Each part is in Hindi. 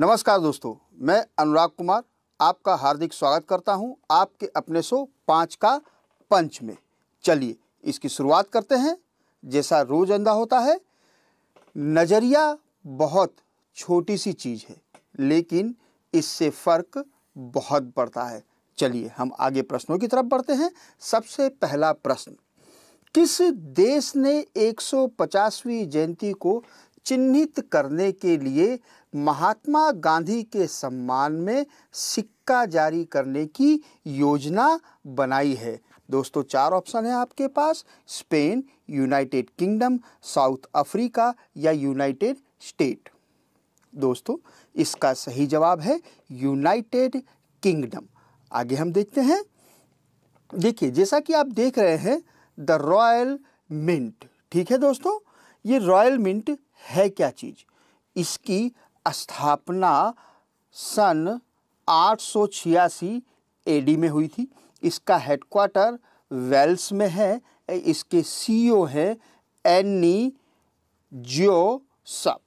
नमस्कार दोस्तों मैं अनुराग कुमार आपका हार्दिक स्वागत करता हूं आपके अपने शो पाँच का पंच में चलिए इसकी शुरुआत करते हैं जैसा रोज अंधा होता है नज़रिया बहुत छोटी सी चीज़ है लेकिन इससे फ़र्क बहुत बढ़ता है चलिए हम आगे प्रश्नों की तरफ बढ़ते हैं सबसे पहला प्रश्न किस देश ने 150वीं जयंती को चिन्हित करने के लिए महात्मा गांधी के सम्मान में सिक्का जारी करने की योजना बनाई है दोस्तों चार ऑप्शन है आपके पास Spain United Kingdom South Africa या यूनाइटेड स्टेट दोस्तों इसका सही जवाब है यूनाइटेड किंगडम आगे हम देखते हैं देखिए जैसा कि आप देख रहे हैं द रॉयल मिंट ठीक है दोस्तों ये रॉयल मिंट है क्या चीज़ इसकी स्थापना सन आठ सौ छियासी एडी में हुई थी इसका हेडक्वार्टर वेल्स में है इसके सीईओ है एनी जियो सब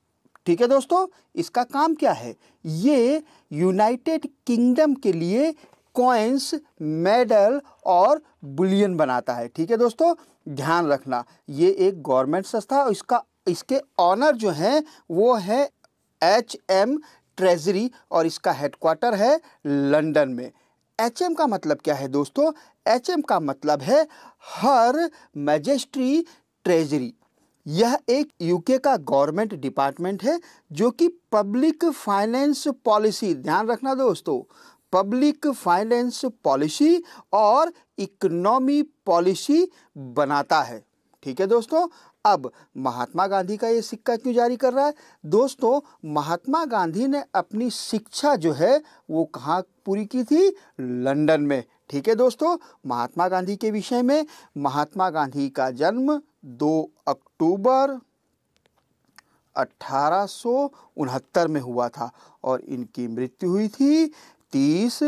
ठीक है दोस्तों इसका काम क्या है ये यूनाइटेड किंगडम के लिए कॉइन्स मेडल और बुलियन बनाता है ठीक है दोस्तों ध्यान रखना ये एक गवर्नमेंट संस्था और इसका इसके ऑनर जो हैं वो है एच एम ट्रेजरी और इसका हेडक्वार्टर है लंदन में एच एम का मतलब क्या है दोस्तों एच एम का मतलब है हर मैजेस्ट्री ट्रेजरी यह एक यूके का गवर्नमेंट डिपार्टमेंट है जो कि पब्लिक फाइनेंस पॉलिसी ध्यान रखना दोस्तों पब्लिक फाइनेंस पॉलिसी और इकोनॉमी पॉलिसी बनाता है ठीक है दोस्तों अब महात्मा गांधी का ये सिक्का क्यों जारी कर रहा है दोस्तों महात्मा गांधी ने अपनी शिक्षा जो है वो कहाँ पूरी की थी लंदन में ठीक है दोस्तों महात्मा गांधी के विषय में महात्मा गांधी का जन्म 2 अक्टूबर अट्ठारह में हुआ था और इनकी मृत्यु हुई थी 30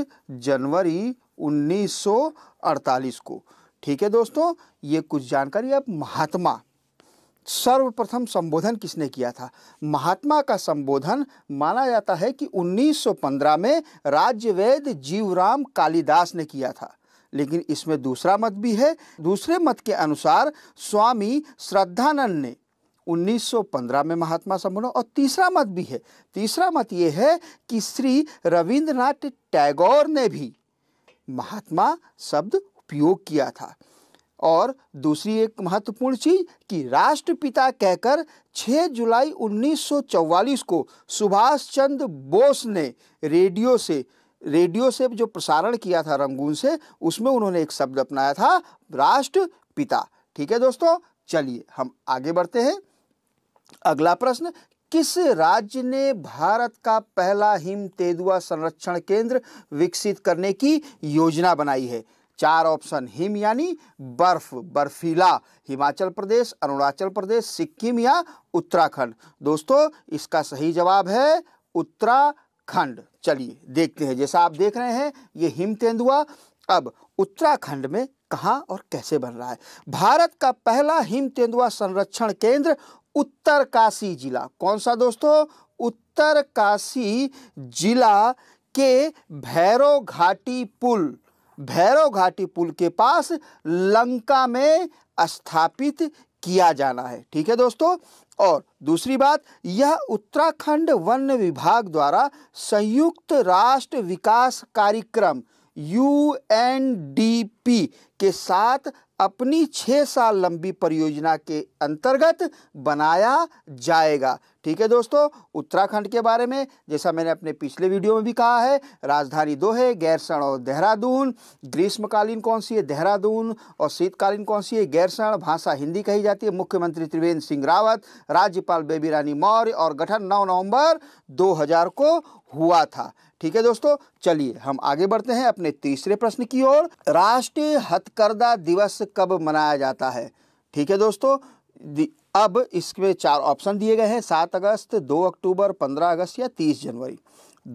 जनवरी 1948 को ठीक है दोस्तों ये कुछ जानकारी अब महात्मा सर्वप्रथम संबोधन किसने किया था महात्मा का संबोधन माना जाता है कि 1915 में राज्यवेद जीवराम कालिदास ने किया था लेकिन इसमें दूसरा मत भी है दूसरे मत के अनुसार स्वामी श्रद्धानंद ने 1915 में महात्मा संबोधन और तीसरा मत भी है तीसरा मत ये है कि श्री रविंद्रनाथ टैगोर ने भी महात्मा शब्द उपयोग किया था और दूसरी एक महत्वपूर्ण चीज कि राष्ट्रपिता कहकर 6 जुलाई 1944 को सुभाष चंद्र बोस ने रेडियो से रेडियो से जो प्रसारण किया था रंगून से उसमें उन्होंने एक शब्द अपनाया था राष्ट्रपिता ठीक है दोस्तों चलिए हम आगे बढ़ते हैं अगला प्रश्न किस राज्य ने भारत का पहला हिम तेंदुआ संरक्षण केंद्र विकसित करने की योजना बनाई है चार ऑप्शन हिम यानी बर्फ बर्फीला हिमाचल प्रदेश अरुणाचल प्रदेश सिक्किम या उत्तराखंड दोस्तों इसका सही जवाब है उत्तराखंड चलिए देखते हैं जैसा आप देख रहे हैं ये हिम तेंदुआ अब उत्तराखंड में कहाँ और कैसे बन रहा है भारत का पहला हिम तेंदुआ संरक्षण केंद्र उत्तरकाशी जिला कौन सा दोस्तों उत्तरकाशी जिला के भैरव घाटी पुल भैरव घाटी पुल के पास लंका में स्थापित किया जाना है ठीक है दोस्तों और दूसरी बात यह उत्तराखंड वन विभाग द्वारा संयुक्त राष्ट्र विकास कार्यक्रम यू के साथ अपनी छः साल लंबी परियोजना के अंतर्गत बनाया जाएगा ठीक है दोस्तों उत्तराखंड के बारे में जैसा मैंने अपने पिछले वीडियो में भी कहा है राजधानी दो है गैरसण और देहरादून ग्रीष्मकालीन कौन सी है देहरादून और शीतकालीन कौन सी है गैरसण भाषा हिंदी कही जाती है मुख्यमंत्री त्रिवेंद्र सिंह रावत राज्यपाल बेबी रानी मौर्य और गठन नौ नवम्बर दो को हुआ था ठीक है दोस्तों चलिए हम आगे बढ़ते हैं अपने तीसरे प्रश्न की ओर राष्ट्रीय हथकरदा दिवस कब मनाया जाता है ठीक है दोस्तों अब इसमें चार ऑप्शन दिए गए हैं सात अगस्त दो अक्टूबर पंद्रह अगस्त या तीस जनवरी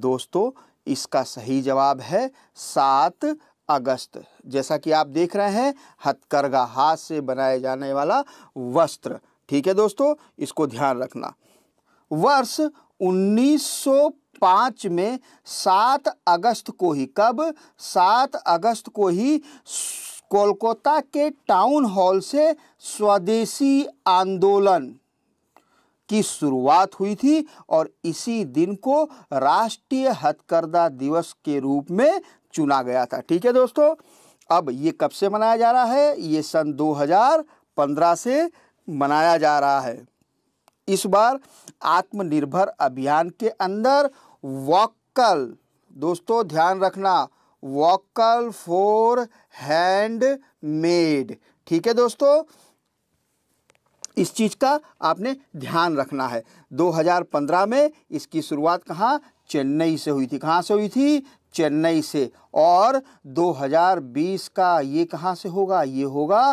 दोस्तों इसका सही जवाब है सात अगस्त जैसा कि आप देख रहे हैं हथकरघा हाथ से बनाए जाने वाला वस्त्र ठीक है दोस्तों इसको ध्यान रखना वर्ष 1905 में 7 अगस्त को ही कब 7 अगस्त को ही कोलकाता के टाउन हॉल से स्वदेशी आंदोलन की शुरुआत हुई थी और इसी दिन को राष्ट्रीय हथकरदा दिवस के रूप में चुना गया था ठीक है दोस्तों अब ये कब से मनाया जा रहा है ये सन 2015 से मनाया जा रहा है इस बार आत्मनिर्भर अभियान के अंदर वक्कल दोस्तों ध्यान रखना वॉकल फॉर हैंड मेड ठीक है दोस्तों इस चीज़ का आपने ध्यान रखना है 2015 में इसकी शुरुआत कहाँ चेन्नई से हुई थी कहाँ से हुई थी चेन्नई से और 2020 का ये कहाँ से होगा ये होगा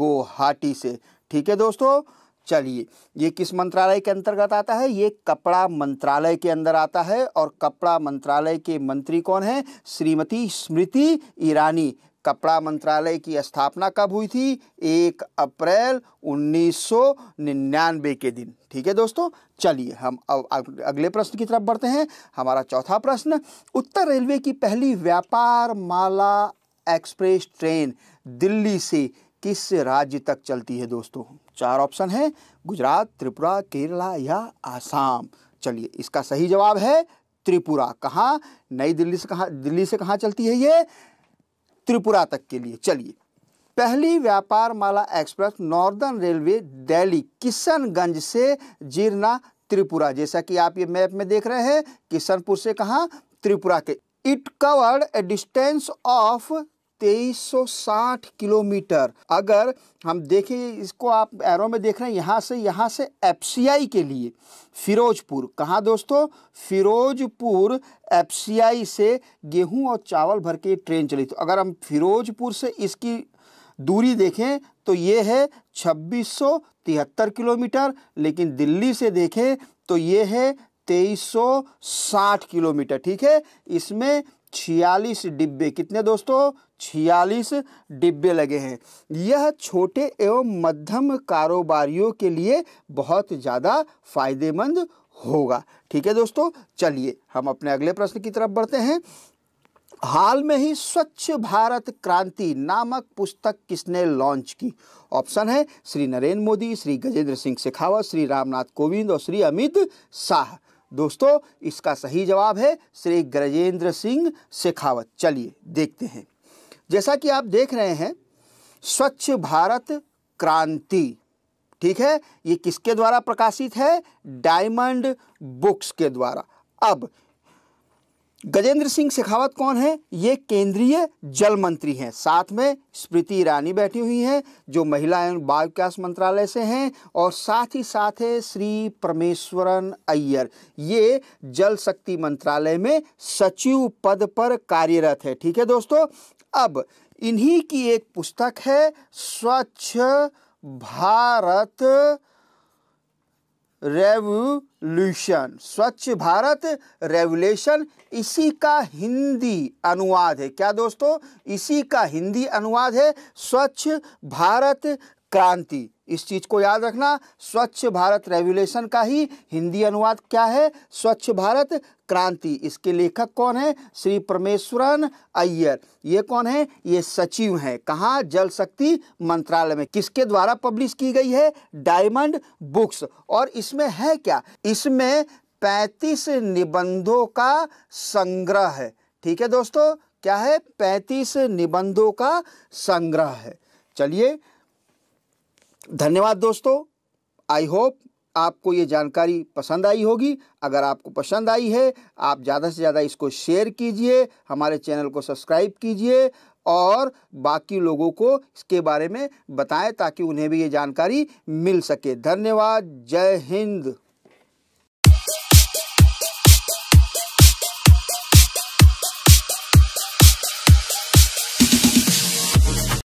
गुवाहाटी से ठीक है दोस्तों चलिए ये किस मंत्रालय के अंतर्गत आता है ये कपड़ा मंत्रालय के अंदर आता है और कपड़ा मंत्रालय के मंत्री कौन हैं श्रीमती स्मृति ईरानी कपड़ा मंत्रालय की स्थापना कब हुई थी एक अप्रैल 1999 के दिन ठीक है दोस्तों चलिए हम अब अगले प्रश्न की तरफ बढ़ते हैं हमारा चौथा प्रश्न उत्तर रेलवे की पहली व्यापार माला एक्सप्रेस ट्रेन दिल्ली से किस राज्य तक चलती है दोस्तों चार ऑप्शन है गुजरात त्रिपुरा केरला या आसाम चलिए इसका सही जवाब है त्रिपुरा कहाँ नई दिल्ली से कहाँ दिल्ली से कहाँ चलती है ये त्रिपुरा तक के लिए चलिए पहली व्यापार माला express northern railway Delhi Kishanganj से जीरना त्रिपुरा जैसा कि आप ये मैप में देख रहे हैं किशनपुर से कहाँ त्रिपुरा के it covered a distance of 2360 kilometre अगर हम देखें इसको आप एरो में देख रहे हैं यहाँ से यहाँ से एफ के लिए फिरोजपुर कहाँ दोस्तों फिरोजपुर एफ से गेहूं और चावल भर के ट्रेन चली तो अगर हम फिरोजपुर से इसकी दूरी देखें तो ये है 2673 किलोमीटर लेकिन दिल्ली से देखें तो ये है 2360 किलोमीटर ठीक है इसमें छियालीस डिब्बे कितने दोस्तों छियालीस डिब्बे लगे हैं यह छोटे एवं मध्यम कारोबारियों के लिए बहुत ज़्यादा फायदेमंद होगा ठीक है दोस्तों चलिए हम अपने अगले प्रश्न की तरफ बढ़ते हैं हाल में ही स्वच्छ भारत क्रांति नामक पुस्तक किसने लॉन्च की ऑप्शन है श्री नरेंद्र मोदी श्री गजेंद्र सिंह शेखावत श्री रामनाथ कोविंद और श्री अमित शाह दोस्तों इसका सही जवाब है श्री गजेंद्र सिंह शेखावत चलिए देखते हैं जैसा कि आप देख रहे हैं स्वच्छ भारत क्रांति ठीक है ये किसके द्वारा प्रकाशित है डायमंड बुक्स के द्वारा अब गजेंद्र सिंह शेखावत कौन है ये केंद्रीय जल मंत्री हैं साथ में स्मृति ईरानी बैठी हुई हैं जो महिला एवं बाल विकास मंत्रालय से हैं और साथ ही साथ है श्री परमेश्वरन अय्यर ये जल शक्ति मंत्रालय में सचिव पद पर कार्यरत है ठीक है दोस्तों अब इन्हीं की एक पुस्तक है स्वच्छ भारत रेवल्यूशन स्वच्छ भारत रेवल्यूशन इसी का हिंदी अनुवाद है क्या दोस्तों इसी का हिंदी अनुवाद है स्वच्छ भारत क्रांति इस चीज़ को याद रखना स्वच्छ भारत रेगुलेशन का ही हिंदी अनुवाद क्या है स्वच्छ भारत क्रांति इसके लेखक कौन है श्री परमेश्वरन अय्यर ये कौन है ये सचिव हैं कहाँ जल शक्ति मंत्रालय में किसके द्वारा पब्लिश की गई है डायमंड बुक्स और इसमें है क्या इसमें पैतीस निबंधों का संग्रह है ठीक है दोस्तों क्या है पैंतीस निबंधों का संग्रह है चलिए धन्यवाद दोस्तों आई होप आपको ये जानकारी पसंद आई होगी अगर आपको पसंद आई है आप ज़्यादा से ज़्यादा इसको शेयर कीजिए हमारे चैनल को सब्सक्राइब कीजिए और बाकी लोगों को इसके बारे में बताएं ताकि उन्हें भी ये जानकारी मिल सके धन्यवाद जय हिंद